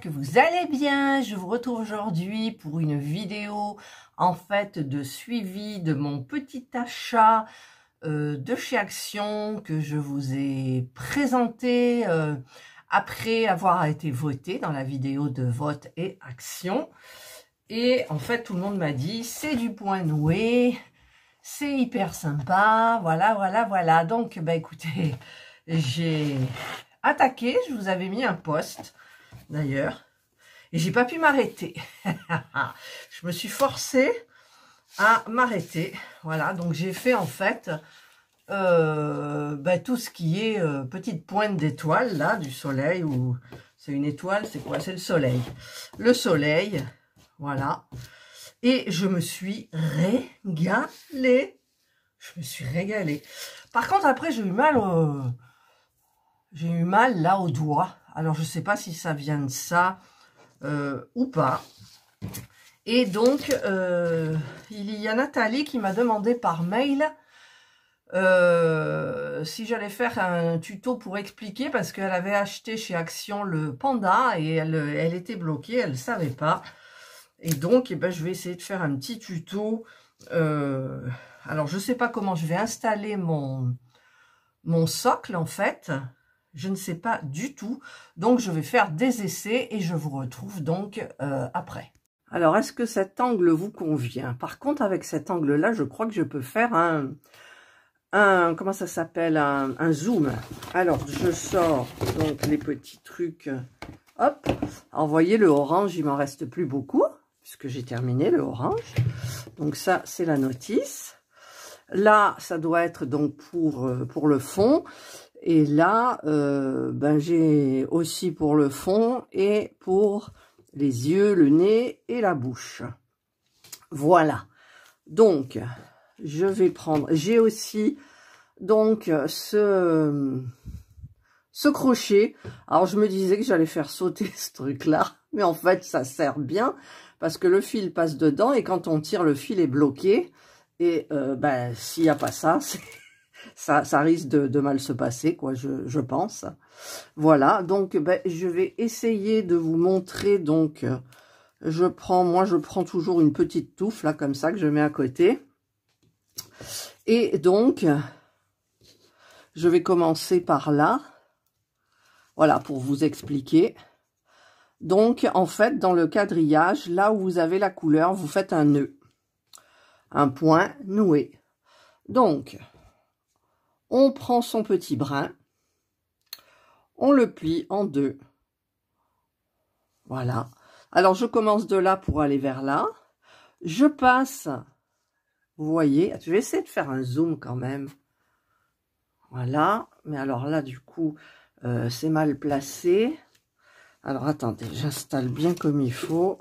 que vous allez bien. Je vous retrouve aujourd'hui pour une vidéo en fait de suivi de mon petit achat euh, de chez Action que je vous ai présenté euh, après avoir été voté dans la vidéo de vote et action. Et en fait tout le monde m'a dit c'est du point noué, c'est hyper sympa, voilà voilà voilà. Donc bah écoutez, j'ai attaqué, je vous avais mis un post d'ailleurs. Et j'ai pas pu m'arrêter. je me suis forcée à m'arrêter. Voilà, donc j'ai fait en fait euh, ben, tout ce qui est euh, petite pointe d'étoile, là, du soleil. ou C'est une étoile, c'est quoi C'est le soleil. Le soleil, voilà. Et je me suis régalée. Je me suis régalée. Par contre, après, j'ai eu mal J'ai eu mal là au doigt. Alors, je ne sais pas si ça vient de ça euh, ou pas. Et donc, euh, il y a Nathalie qui m'a demandé par mail euh, si j'allais faire un tuto pour expliquer, parce qu'elle avait acheté chez Action le panda et elle, était bloquée, elle ne savait pas. Et donc, eh ben, je vais essayer de faire un petit tuto. alors, je ne sais pas comment je vais installer mon, mon socle, en fait. Je ne sais pas du tout. Donc, je vais faire des essais et je vous retrouve donc euh, après. Alors, est-ce que cet angle vous convient Par contre, avec cet angle-là, je crois que je peux faire un... un comment ça s'appelle un, zoom. Alors, je sors donc les petits trucs. Hop Alors, voyez, le orange, il m'en reste plus beaucoup, puisque j'ai terminé le orange. Donc, ça, c'est la notice. Là, ça doit être donc pour, euh, pour le fond. Et là, euh, ben, j'ai aussi pour le fond et pour les yeux, le nez et la bouche. Voilà. Donc, je vais prendre... J'ai aussi donc ce, ce crochet. Alors, je me disais que j'allais faire sauter ce truc-là. Mais en fait, ça sert bien parce que le fil passe dedans et quand on tire, le fil est bloqué. Et euh, ben, s'il n'y a pas ça, ça, risque de, mal se passer, quoi, je, pense. Voilà, donc ben, je vais essayer de vous montrer. Donc, je prends, moi, je prends toujours une petite touffe, là, comme ça, que je mets à côté. Et donc, je vais commencer par là. Voilà, pour vous expliquer. Donc, en fait, dans le quadrillage, là où vous avez la couleur, vous faites un nœud un point noué. Donc, on prend son petit brin, on le plie en deux. Voilà. Alors, je commence de là pour aller vers là. Je passe, vous voyez, je vais essayer de faire un zoom quand même. Voilà. Mais alors là, du coup, euh, c'est mal placé. Alors, attendez, j'installe bien comme il faut.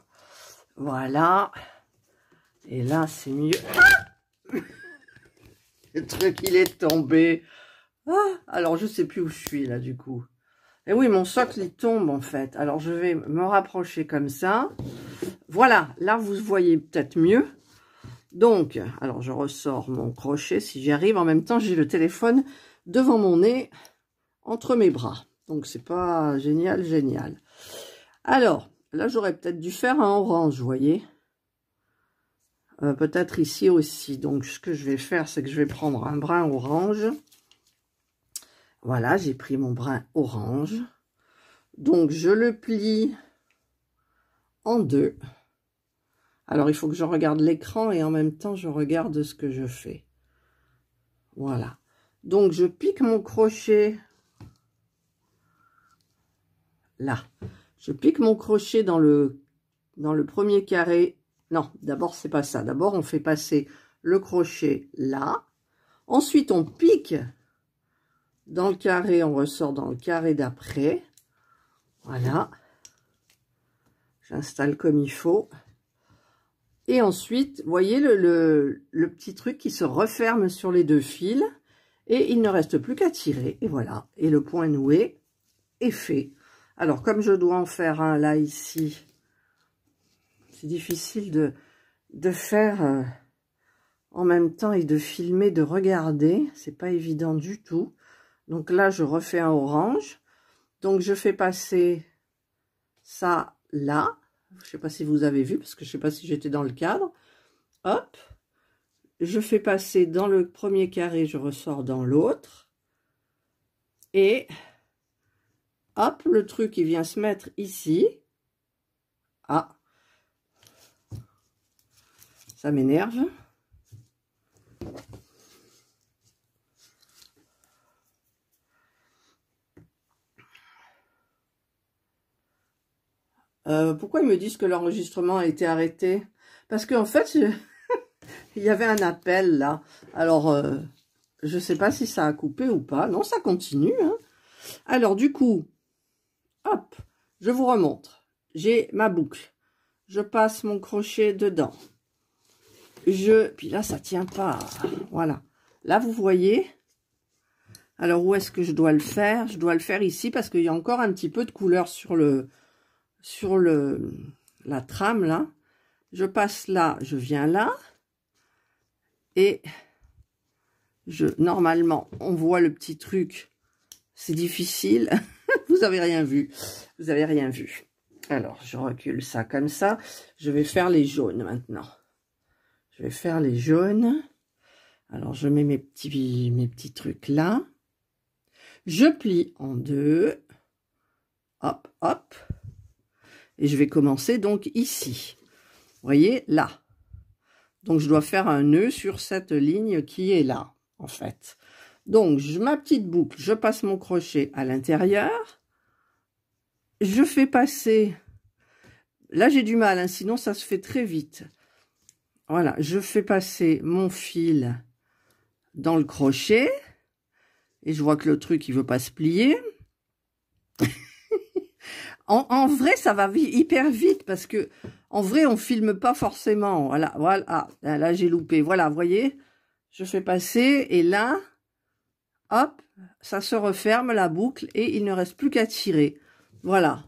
Voilà. Et là, c'est mieux. Ah le truc, il est tombé. Ah, alors, je sais plus où je suis, là, du coup. Et eh oui, mon socle, il tombe, en fait. Alors, je vais me rapprocher comme ça. Voilà, là, vous voyez peut-être mieux. Donc, alors, je ressors mon crochet, si j'y arrive. En même temps, j'ai le téléphone devant mon nez, entre mes bras. Donc, c'est pas génial, génial. Alors, là, j'aurais peut-être dû faire un orange, vous voyez euh, peut-être ici aussi. Donc, ce que je vais faire, c'est que je vais prendre un brin orange. Voilà, j'ai pris mon brin orange. Donc, je le plie en deux. Alors, il faut que je regarde l'écran et en même temps, je regarde ce que je fais. Voilà. Donc, je pique mon crochet là. Je pique mon crochet dans le, dans le premier carré non, d'abord, c'est pas ça. D'abord, on fait passer le crochet là. Ensuite, on pique dans le carré, on ressort dans le carré d'après. Voilà. J'installe comme il faut. Et ensuite, voyez le, le, le, petit truc qui se referme sur les deux fils. Et il ne reste plus qu'à tirer. Et voilà. Et le point noué est fait. Alors, comme je dois en faire un là, ici, difficile de, de faire euh, en même temps et de filmer, de regarder. C'est pas évident du tout. Donc là, je refais un orange. Donc je fais passer ça là. Je sais pas si vous avez vu, parce que je sais pas si j'étais dans le cadre. Hop. Je fais passer dans le premier carré, je ressors dans l'autre. Et hop, le truc, il vient se mettre ici. Ah, ça m'énerve. Euh, pourquoi ils me disent que l'enregistrement a été arrêté Parce qu'en fait, il y avait un appel là. Alors, euh, je ne sais pas si ça a coupé ou pas. Non, ça continue. Hein. Alors, du coup, hop, je vous remontre. J'ai ma boucle. Je passe mon crochet dedans je... Puis là, ça tient pas. Voilà. Là, vous voyez. Alors, où est-ce que je dois le faire Je dois le faire ici parce qu'il y a encore un petit peu de couleur sur le sur le la trame, là. Je passe là, je viens là. Et je normalement, on voit le petit truc. C'est difficile. vous avez rien vu. Vous avez rien vu. Alors, je recule ça comme ça. Je vais faire les jaunes maintenant faire les jaunes. Alors, je mets mes petits, mes petits trucs là. Je plie en deux. Hop, hop. Et je vais commencer donc ici. voyez, là. Donc, je dois faire un nœud sur cette ligne qui est là, en fait. Donc, je, ma petite boucle, je passe mon crochet à l'intérieur. Je fais passer... Là, j'ai du mal, hein, sinon ça se fait très vite. Voilà, je fais passer mon fil dans le crochet. Et je vois que le truc, il veut pas se plier. en, vrai, ça va hyper vite parce que, en vrai, on filme pas forcément. Voilà, voilà. là, ah, ah, là j'ai loupé. Voilà, vous voyez, je fais passer et là, hop, ça se referme la boucle et il ne reste plus qu'à tirer. Voilà.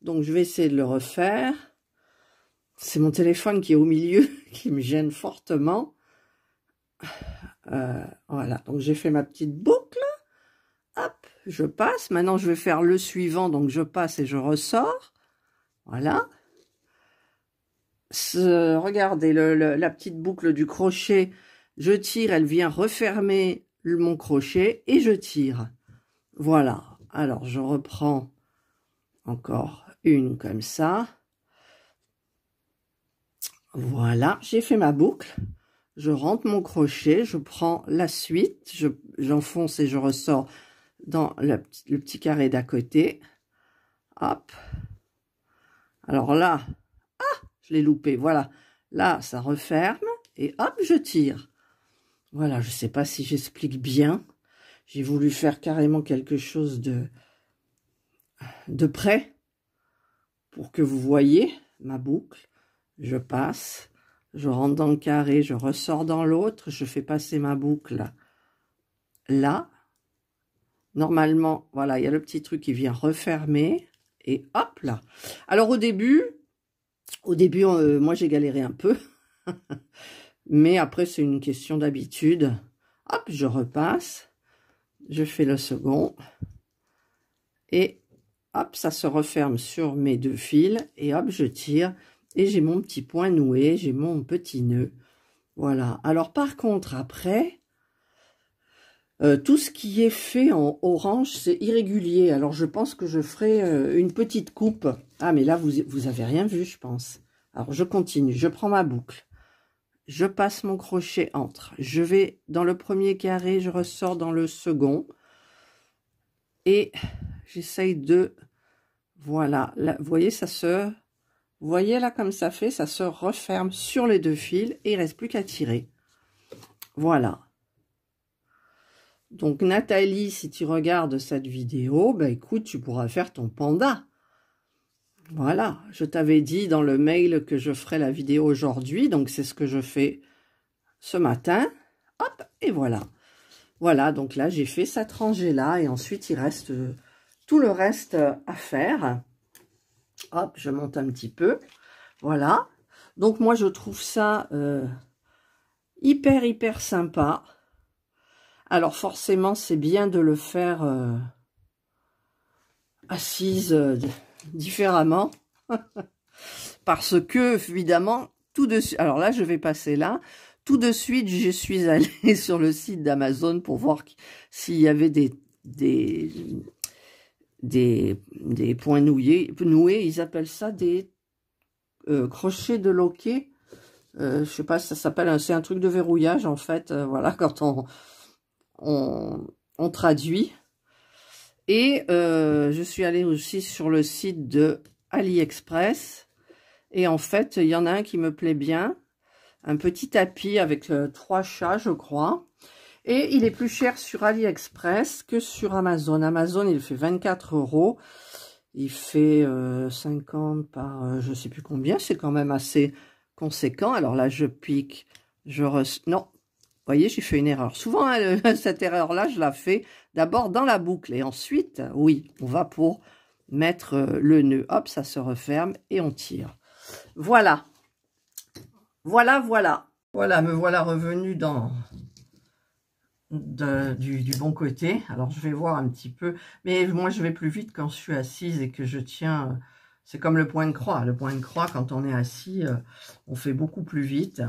Donc, je vais essayer de le refaire c'est mon téléphone qui est au milieu, qui me gêne fortement. Euh, voilà, donc j'ai fait ma petite boucle. Hop, je passe. Maintenant, je vais faire le suivant. Donc, je passe et je ressors. Voilà. regardez, la petite boucle du crochet. Je tire, elle vient refermer mon crochet et je tire. Voilà. Alors, je reprends encore une comme ça. Voilà, j'ai fait ma boucle. Je rentre mon crochet, je prends la suite, j'enfonce et je ressors dans le, petit carré d'à côté. Hop. Alors là, ah, je l'ai loupé, voilà. Là, ça referme et hop, je tire. Voilà, je ne sais pas si j'explique bien. J'ai voulu faire carrément quelque chose de, de près pour que vous voyez ma boucle je passe, je rentre dans le carré, je ressors dans l'autre, je fais passer ma boucle là. Normalement, voilà, il y a le petit truc qui vient refermer et hop là. Alors au début, au début, euh, moi j'ai galéré un peu, mais après c'est une question d'habitude. Hop, je repasse, je fais le second et hop, ça se referme sur mes deux fils et hop, je tire et j'ai mon petit point noué, j'ai mon petit nœud. Voilà. Alors par contre, après, euh, tout ce qui est fait en orange, c'est irrégulier. Alors je pense que je ferai euh, une petite coupe. Ah mais là, vous, vous avez rien vu, je pense. Alors je continue, je prends ma boucle. Je passe mon crochet entre. Je vais dans le premier carré, je ressors dans le second. Et j'essaye de... Voilà, vous voyez, ça se voyez là comme ça fait, ça se referme sur les deux fils et il reste plus qu'à tirer. Voilà. Donc Nathalie, si tu regardes cette vidéo, ben écoute, tu pourras faire ton panda. Voilà, je t'avais dit dans le mail que je ferai la vidéo aujourd'hui, donc c'est ce que je fais ce matin. Hop, et voilà. Voilà, donc là j'ai fait cette rangée-là et ensuite il reste euh, tout le reste euh, à faire. Hop, je monte un petit peu. Voilà. Donc moi, je trouve ça euh, hyper, hyper sympa. Alors forcément, c'est bien de le faire euh, assise euh, différemment. Parce que, évidemment, tout de suite... Alors là, je vais passer là. Tout de suite, je suis allée sur le site d'Amazon pour voir s'il y avait des, des des, des points noués, ils appellent ça des euh, crochets de loquet. Euh, je sais pas, ça s'appelle, c'est un truc de verrouillage en fait, euh, voilà, quand on, on, on traduit. Et je suis allée aussi sur le site de AliExpress, et en fait, il y en a un qui me plaît bien, un petit tapis avec trois chats, je crois, et il est plus cher sur AliExpress que sur Amazon. Amazon, il fait 24 euros. Il fait 50 euh, par je euh, je sais plus combien. C'est quand même assez conséquent. Alors là, je pique. Je Non, vous voyez, j'ai fait une erreur. Souvent, hein, cette erreur-là, je la fais d'abord dans la boucle. Et ensuite, oui, on va pour mettre euh, le nœud. Hop, ça se referme et on tire. Voilà. Voilà, voilà. Voilà, me voilà revenu dans, du, bon côté. Alors, je vais voir un petit peu. Mais moi, je vais plus vite quand je suis assise et que je tiens... Euh, c'est comme le point de croix. Le point de croix, quand on est assis, euh, on fait beaucoup plus vite.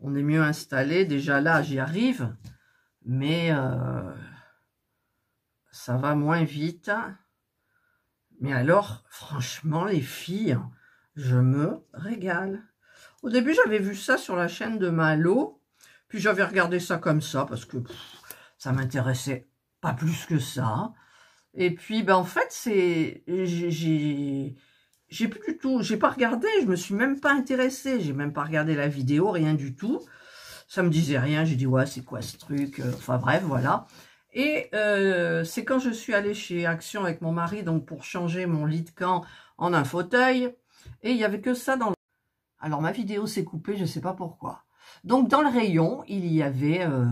On est mieux installé. Déjà là, j'y arrive. Mais euh, ça va moins vite. Mais alors, franchement, les filles, je me régale. Au début, j'avais vu ça sur la chaîne de Malo. Puis j'avais regardé ça comme ça, parce que ça m'intéressait pas plus que ça. Et puis, ben, en fait, c'est, j'ai, j'ai plus du tout, j'ai pas regardé, je me suis même pas intéressée, j'ai même pas regardé la vidéo, rien du tout. Ça me disait rien, j'ai dit, ouais, c'est quoi ce truc? Euh, enfin, bref, voilà. Et euh, c'est quand je suis allée chez Action avec mon mari, donc pour changer mon lit de camp en un fauteuil, et il y avait que ça dans le... Alors ma vidéo s'est coupée, je ne sais pas pourquoi. Donc dans le rayon, il y avait euh,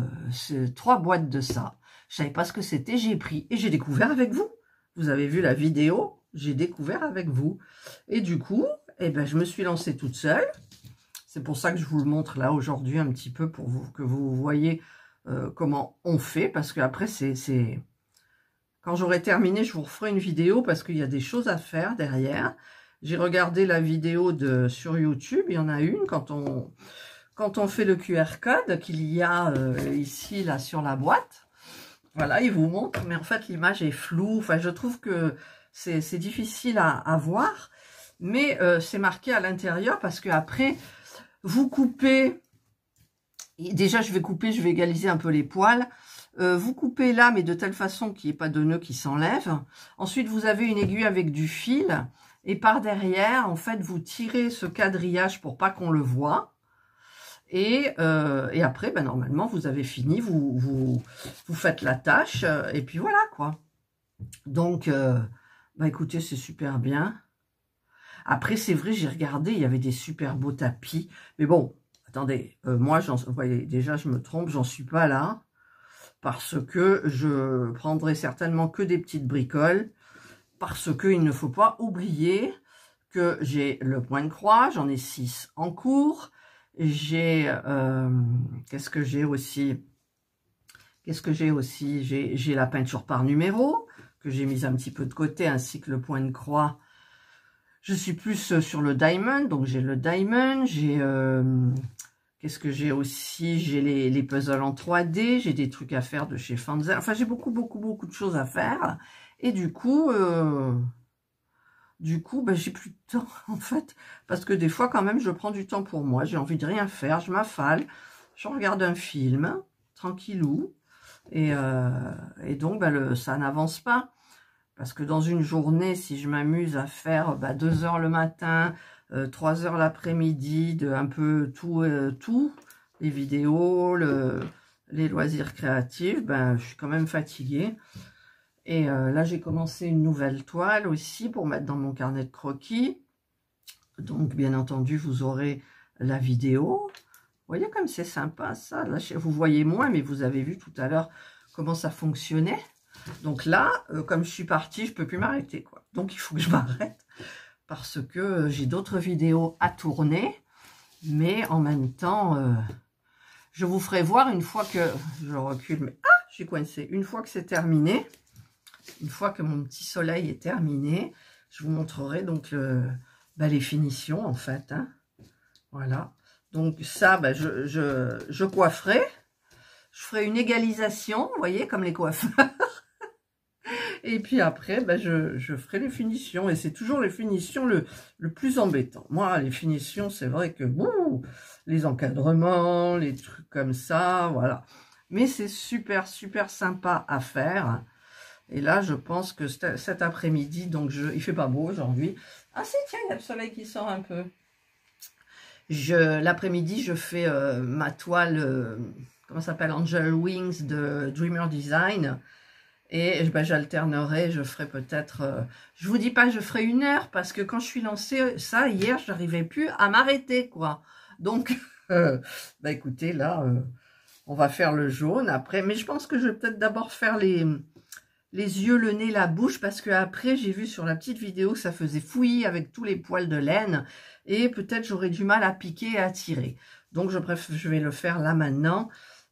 trois boîtes de ça. Je savais pas ce que c'était, j'ai pris et j'ai découvert avec vous. Vous avez vu la vidéo, j'ai découvert avec vous. Et du coup, eh ben, je me suis lancée toute seule. C'est pour ça que je vous le montre là aujourd'hui un petit peu pour vous, que vous voyez euh, comment on fait. Parce que après, c'est... Quand j'aurai terminé, je vous referai une vidéo parce qu'il y a des choses à faire derrière. J'ai regardé la vidéo de sur YouTube. Il y en a une quand on quand on fait le QR code qu'il y a euh, ici, là, sur la boîte, voilà, il vous montre, mais en fait, l'image est floue. Enfin, je trouve que c'est difficile à, à, voir, mais euh, c'est marqué à l'intérieur parce que après, vous coupez... Déjà, je vais couper, je vais égaliser un peu les poils. Euh, vous coupez là, mais de telle façon qu'il n'y ait pas de nœud qui s'enlève. Ensuite, vous avez une aiguille avec du fil. Et par derrière, en fait, vous tirez ce quadrillage pour pas qu'on le voit. Euh, et, après, ben, normalement, vous avez fini, vous, vous, vous faites la tâche, euh, et puis voilà, quoi. Donc, bah écoutez, c'est super bien. Après, c'est vrai, j'ai regardé, il y avait des super beaux tapis. Mais bon, attendez, moi, j'en, voyez, déjà, je me trompe, j'en suis pas là. Parce que je prendrai certainement que des petites bricoles. Parce qu'il ne faut pas oublier que j'ai le point de croix, j'en ai six en cours. J'ai, euh, qu'est-ce que j'ai aussi Qu'est-ce que j'ai aussi J'ai la peinture par numéro, que j'ai mise un petit peu de côté, ainsi que le point de croix. Je suis plus euh, sur le diamond, donc j'ai le diamond. J'ai, euh, qu'est-ce que j'ai aussi J'ai les, les, puzzles en 3D, j'ai des trucs à faire de chez Fanzer. Enfin, j'ai beaucoup, beaucoup, beaucoup de choses à faire. Et du coup, du coup, ben, j'ai plus de temps, en fait. Parce que des fois, quand même, je prends du temps pour moi. J'ai envie de rien faire, je m'affale, je regarde un film, tranquillou. Et, euh, et donc, bah, le, ça n'avance pas. Parce que dans une journée, si je m'amuse à faire bah, deux heures le matin, euh, trois heures l'après-midi, de un peu tout, euh, tout les vidéos, les loisirs créatifs, ben, je suis quand même fatiguée. Et euh, là, j'ai commencé une nouvelle toile aussi pour mettre dans mon carnet de croquis. Donc, bien entendu, vous aurez la vidéo. Vous voyez comme c'est sympa, ça. vous voyez moins, mais vous avez vu tout à l'heure comment ça fonctionnait. Donc là, euh, comme je suis partie, je ne peux plus m'arrêter. Donc, il faut que je m'arrête parce que euh, j'ai d'autres vidéos à tourner. Mais en même temps, je vous ferai voir une fois que... Je recule, mais... Ah, je suis Une fois que c'est terminé une fois que mon petit soleil est terminé, je vous montrerai donc bah, les finitions en fait. Hein. Voilà. Donc ça, bah, je, je, je, coifferai. Je ferai une égalisation, vous voyez, comme les coiffeurs. Et puis après, bah, je, ferai les finitions. Et c'est toujours les finitions le, plus embêtant. Moi, les finitions, c'est vrai que, bouh, les encadrements, les trucs comme ça, voilà. Mais c'est super, super sympa à faire. Et là, je pense que cet après-midi, donc je, il fait pas beau aujourd'hui. Ah si, tiens, il y a le soleil qui sort un peu. L'après-midi, je fais euh, ma toile, euh, Comment comment s'appelle, Angel Wings de Dreamer Design. Et ben, j'alternerai, je ferai peut-être... Euh, je vous dis pas je ferai une heure, parce que quand je suis lancée, ça, hier, je n'arrivais plus à m'arrêter, quoi. Donc, ben, écoutez, là, on va faire le jaune après. Mais je pense que je vais peut-être d'abord faire les les yeux, le nez, la bouche, parce que après j'ai vu sur la petite vidéo que ça faisait fouillis avec tous les poils de laine, et peut-être j'aurais du mal à piquer et à tirer. Donc je, préfère, je vais le faire là maintenant,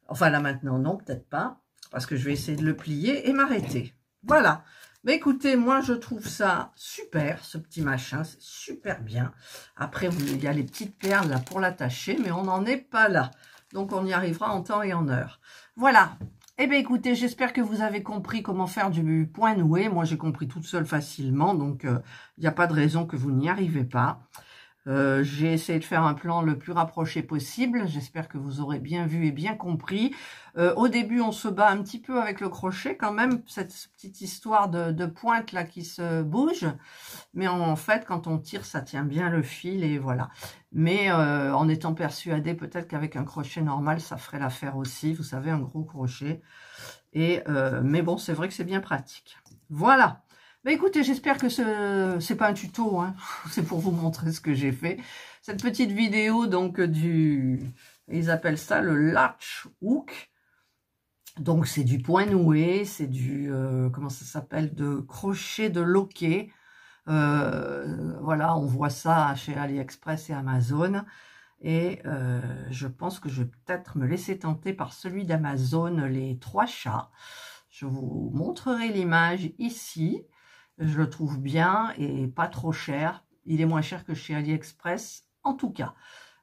enfin là maintenant non, peut-être pas, parce que je vais essayer de le plier et m'arrêter. Voilà, mais écoutez, moi je trouve ça super, ce petit machin, c'est super bien. Après, il y a les petites perles là pour l'attacher, mais on n'en est pas là. Donc on y arrivera en temps et en heure. Voilà, eh bien, écoutez, j'espère que vous avez compris comment faire du point noué. Moi, j'ai compris toute seule facilement, donc il euh, n'y a pas de raison que vous n'y arrivez pas. Euh, j'ai essayé de faire un plan le plus rapproché possible. J'espère que vous aurez bien vu et bien compris. Euh, au début, on se bat un petit peu avec le crochet quand même, cette petite histoire de, pointe là qui se bouge. Mais en, fait, quand on tire, ça tient bien le fil et voilà. Mais euh, en étant persuadé, peut-être qu'avec un crochet normal, ça ferait l'affaire aussi. Vous savez, un gros crochet. Et, mais bon, c'est vrai que c'est bien pratique. Voilà. Mais bah, écoutez, j'espère que ce n'est pas un tuto, hein. c'est pour vous montrer ce que j'ai fait. Cette petite vidéo, donc, du... Ils appellent ça le latch hook. Donc, c'est du point noué, c'est du... Euh, comment ça s'appelle De crochet de loquet. Euh, voilà, on voit ça chez AliExpress et Amazon. Et euh, je pense que je vais peut-être me laisser tenter par celui d'Amazon, les trois chats. Je vous montrerai l'image ici. Je le trouve bien et pas trop cher. Il est moins cher que chez AliExpress, en tout cas.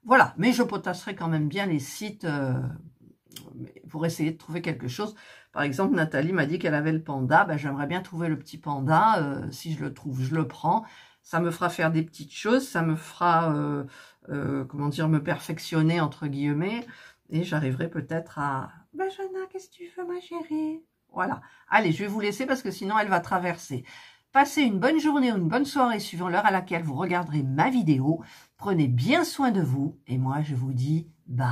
Voilà, mais je potasserai quand même bien les sites euh, pour essayer de trouver quelque chose. Par exemple, Nathalie m'a dit qu'elle avait le panda. Ben, J'aimerais bien trouver le petit panda. Euh, si je le trouve, je le prends. Ça me fera faire des petites choses. Ça me fera, euh, comment dire, me perfectionner, entre guillemets. Et j'arriverai peut-être à... Benjana, qu'est-ce que tu veux, ma chérie Voilà. Allez, je vais vous laisser parce que sinon, elle va traverser. Passez une bonne journée ou une bonne soirée suivant l'heure à laquelle vous regarderez ma vidéo. Prenez bien soin de vous et moi je vous dis bye.